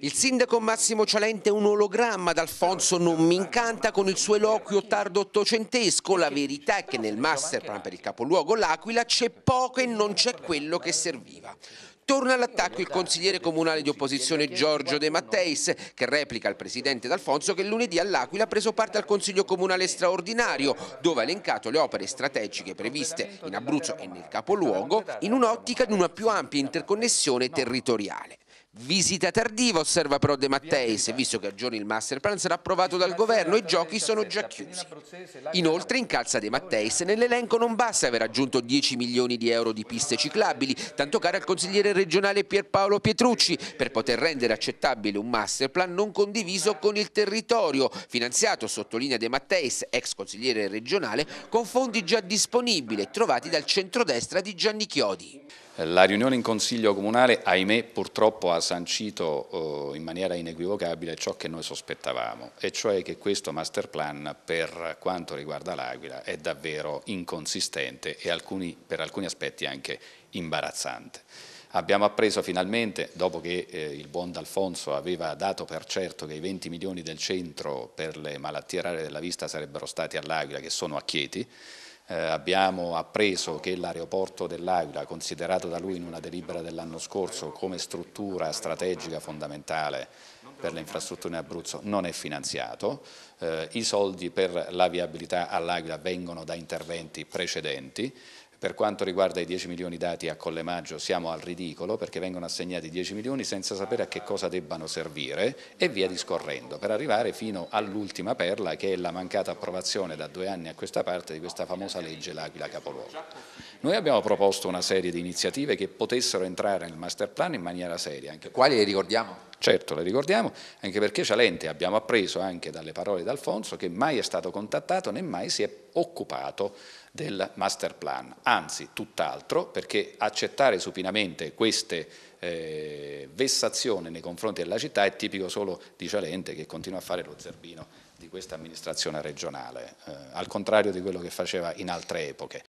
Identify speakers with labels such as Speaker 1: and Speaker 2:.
Speaker 1: Il sindaco Massimo Cialente è un ologramma d'Alfonso Non mi incanta con il suo eloquio tardo ottocentesco. La verità è che nel masterplan per il capoluogo L'Aquila c'è poco e non c'è quello che serviva. Torna all'attacco il consigliere comunale di opposizione Giorgio De Matteis che replica al presidente D'Alfonso che lunedì all'Aquila ha preso parte al consiglio comunale straordinario dove ha elencato le opere strategiche previste in Abruzzo e nel capoluogo in un'ottica di una più ampia interconnessione territoriale. Visita tardiva, osserva però De Matteis, visto che a giorni il masterplan sarà approvato dal governo, e i giochi sono già chiusi. Inoltre incalza De Matteis, nell'elenco non basta aver aggiunto 10 milioni di euro di piste ciclabili, tanto cara al consigliere regionale Pierpaolo Pietrucci, per poter rendere accettabile un masterplan non condiviso con il territorio, finanziato, sottolinea De Matteis, ex consigliere regionale, con fondi già disponibili e trovati dal centrodestra di Gianni Chiodi.
Speaker 2: La riunione in Consiglio Comunale, ahimè, purtroppo ha sancito eh, in maniera inequivocabile ciò che noi sospettavamo, e cioè che questo master plan per quanto riguarda l'Aquila è davvero inconsistente e alcuni, per alcuni aspetti anche imbarazzante. Abbiamo appreso finalmente, dopo che eh, il buon D'Alfonso aveva dato per certo che i 20 milioni del centro per le malattie rare della vista sarebbero stati all'Aquila, che sono a Chieti, eh, abbiamo appreso che l'aeroporto dell'Aquila, considerato da lui in una delibera dell'anno scorso come struttura strategica fondamentale per le infrastrutture in Abruzzo, non è finanziato. Eh, I soldi per la viabilità all'Aquila vengono da interventi precedenti. Per quanto riguarda i 10 milioni dati a Collemaggio siamo al ridicolo perché vengono assegnati 10 milioni senza sapere a che cosa debbano servire e via discorrendo per arrivare fino all'ultima perla che è la mancata approvazione da due anni a questa parte di questa famosa legge L'Aquila Capoluogo. Noi abbiamo proposto una serie di iniziative che potessero entrare nel master plan in maniera seria. Quali le ricordiamo? Certo, le ricordiamo, anche perché Cialente abbiamo appreso anche dalle parole di Alfonso che mai è stato contattato né mai si è occupato del master plan, anzi tutt'altro, perché accettare supinamente queste eh, vessazioni nei confronti della città è tipico solo di Cialente che continua a fare lo zerbino di questa amministrazione regionale, eh, al contrario di quello che faceva in altre epoche.